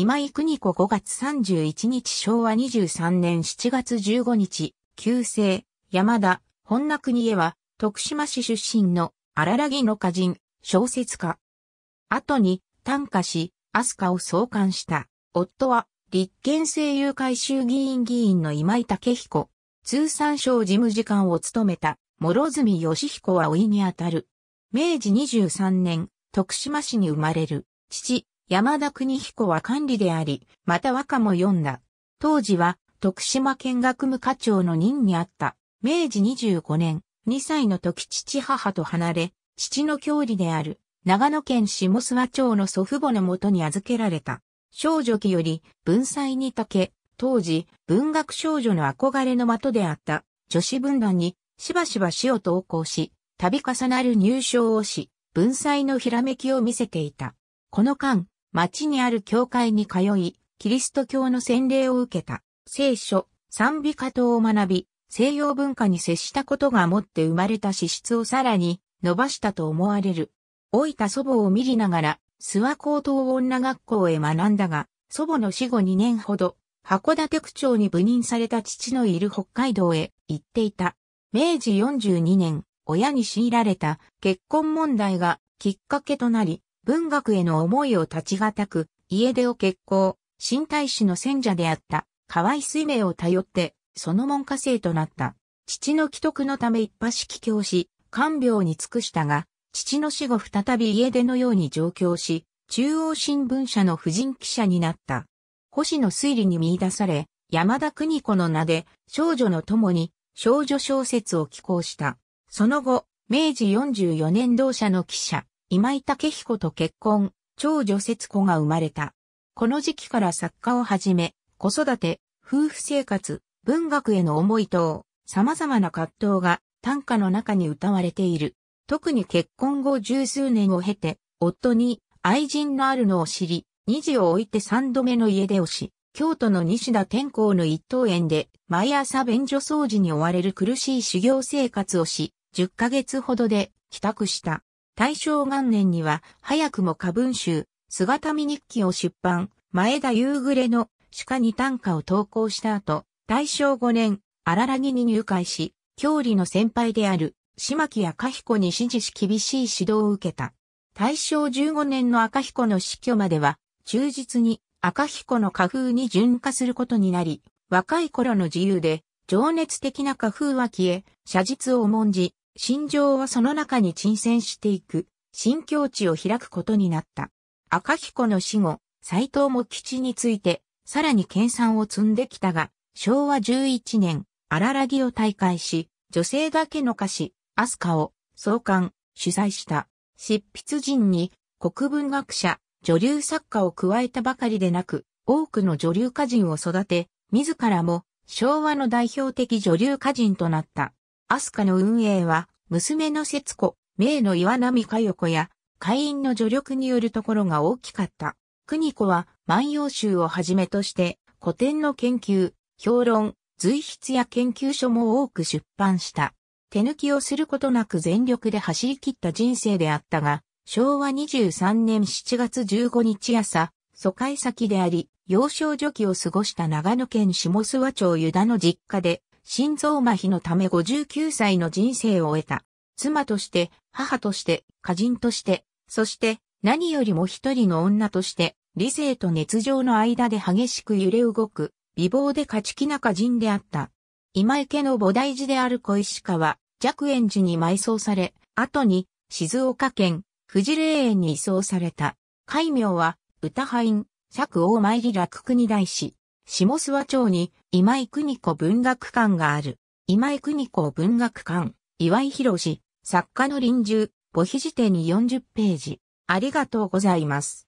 今井邦子5月31日昭和23年7月15日、旧姓、山田、本名国へは、徳島市出身の荒らぎの歌人、小説家。後に、短歌し、飛鳥を創刊した。夫は、立憲政友会衆議院議員の今井武彦。通産省事務次官を務めた、諸住義彦は老いにあたる。明治23年、徳島市に生まれる。父、山田邦彦は管理であり、また和歌も読んだ。当時は、徳島県学務課長の任にあった。明治25年、2歳の時父母と離れ、父の郷里である、長野県下諏訪町の祖父母のもとに預けられた。少女期より文才にたけ、当時文学少女の憧れの的であった女子文壇にしばしば詩を投稿し、度重なる入賞をし、文才のひらめきを見せていた。この間、町にある教会に通い、キリスト教の洗礼を受けた、聖書、賛美歌等を学び、西洋文化に接したことがもって生まれた資質をさらに伸ばしたと思われる。老いた祖母を見りながら、諏訪高等女学校へ学んだが、祖母の死後2年ほど、函館区長に赴任された父のいる北海道へ行っていた。明治42年、親に強いられた結婚問題がきっかけとなり、文学への思いを立ちがたく、家出を決行、新大使の選者であった河合水明を頼って、その門下生となった。父の既得のため一派式教し、看病に尽くしたが、父の死後再び家出のように上京し、中央新聞社の婦人記者になった。星の推理に見出され、山田邦子の名で少女の友に少女小説を寄稿した。その後、明治44年同社の記者、今井武彦と結婚、長女節子が生まれた。この時期から作家をはじめ、子育て、夫婦生活、文学への思い等、様々な葛藤が短歌の中に歌われている。特に結婚後十数年を経て、夫に愛人のあるのを知り、二児を置いて三度目の家出をし、京都の西田天皇の一等園で、毎朝便所掃除に追われる苦しい修行生活をし、10ヶ月ほどで帰宅した。大正元年には、早くも過文集、姿見日記を出版、前田夕暮れの鹿に短歌を投稿した後、大正5年、荒らぎに入会し、郷里の先輩である、島木赤彦に指示し厳しい指導を受けた。大正15年の赤彦の死去までは、忠実に赤彦の家風に順化することになり、若い頃の自由で、情熱的な家風は消え、写実を重んじ、心情はその中に沈潜していく、新境地を開くことになった。赤彦の死後、斎藤も吉について、さらに研鑽を積んできたが、昭和11年、荒らぎを大会し、女性だけの歌詞、アスカを創刊、主催した。執筆陣に国文学者、女流作家を加えたばかりでなく、多くの女流歌人を育て、自らも昭和の代表的女流歌人となった。アスカの運営は、娘の節子、名の岩波佳代子や、会員の助力によるところが大きかった。国子は、万葉集をはじめとして、古典の研究、評論、随筆や研究書も多く出版した。手抜きをすることなく全力で走り切った人生であったが、昭和23年7月15日朝、疎開先であり、幼少女期を過ごした長野県下諏訪町湯田の実家で、心臓麻痺のため59歳の人生を得た。妻として、母として、家人として、そして何よりも一人の女として、理性と熱情の間で激しく揺れ動く、美貌で勝ち気な歌人であった。今池の菩提寺である小石川、若円寺に埋葬され、後に静岡県富士霊園に移送された。改名は、歌派院、作王参り楽国大師。下諏訪町に今井邦子文学館がある。今井邦子文学館、岩井博士、作家の臨終、母記事典に40ページ。ありがとうございます。